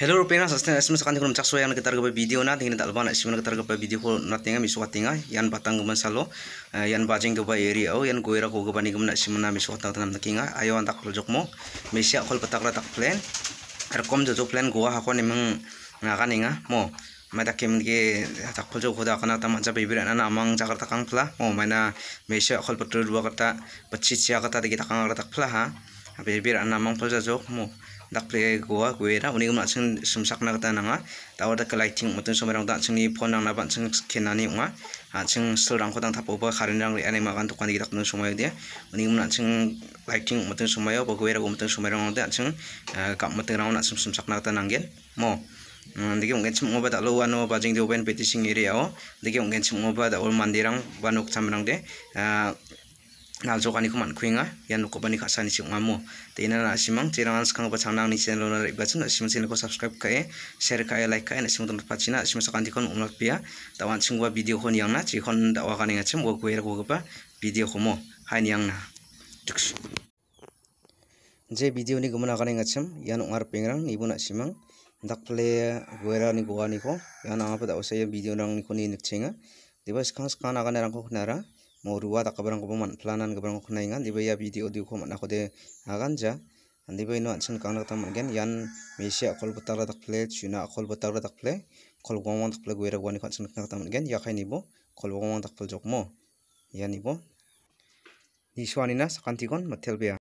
Hello rupena sasten esme sekarang dikulum cakso yang kita gaba video nanti kita lupa nanti simen kita gaba video hol nanti yang miswa tinggal Yang batang gaman salo eh, yang bajing gaba area au oh, yan goira ko gaba ni gaman simen na miswa tang tanam tinggal ayo antak projok mo mesia kol petak rata plan erkom jojo plan goa hakon emang ngakan inga mo maida kemin ge tak kol jogo da kana tamat jabe bira na amang cakar takang pla mo mana mesia kol patru dua kata pacit sia kata dikita kangar takang pla ha abe bir anamang pulsa jok mo dak ple goa guera uni umna sing sumsak na kata nanga tawa dak lighting mutun sumerang dak sing ni phone nang na ban sing kenani unga a sing sul rang kodang tap oba karen le ane makan tukan dak pun sumaya dia unik umna sing lighting mutun sumaya ba guera mutun sumerang dak sing kap mutun rang na sum sumsak na tanah nanggen mau, Dike mungkin semua bata lo wano bajing di open peti sing iri ao, dike mungkin semua bata ol mandirang banuk samrang de, naljok ani kuman khuinga ya nukobani khasani si te ina na simang chirangan skang pa changnang ni channel na riba chung sim Simang ko subscribe kae share kae like kae na Simang tum pa china sim sakan tikon umlak pia tawan chungwa video hon yang na chi hon da wa kani ngachim go gwer go video homo hai yang na jadi video ni gumna kani ngachim ya ngar pengrang ibu nak simang dak play gwera ni gwa ni ko ya na pa da video orang ni ko ni nikchenga tiba sekarang sekarang akan orang rang ko nara mau morua daka barang koba man·planan giparangko knaenga inde ia bideo-deko man·akode aganja yang ino kol nikangna tak play, kol kol a·kolbatara tak play, kol dakpile tak play gue ra guaniko an·ching nikna gita man·gen ia kae nibo kolbongrang dakpiljokmo di nitoanina sakantikon matelbea.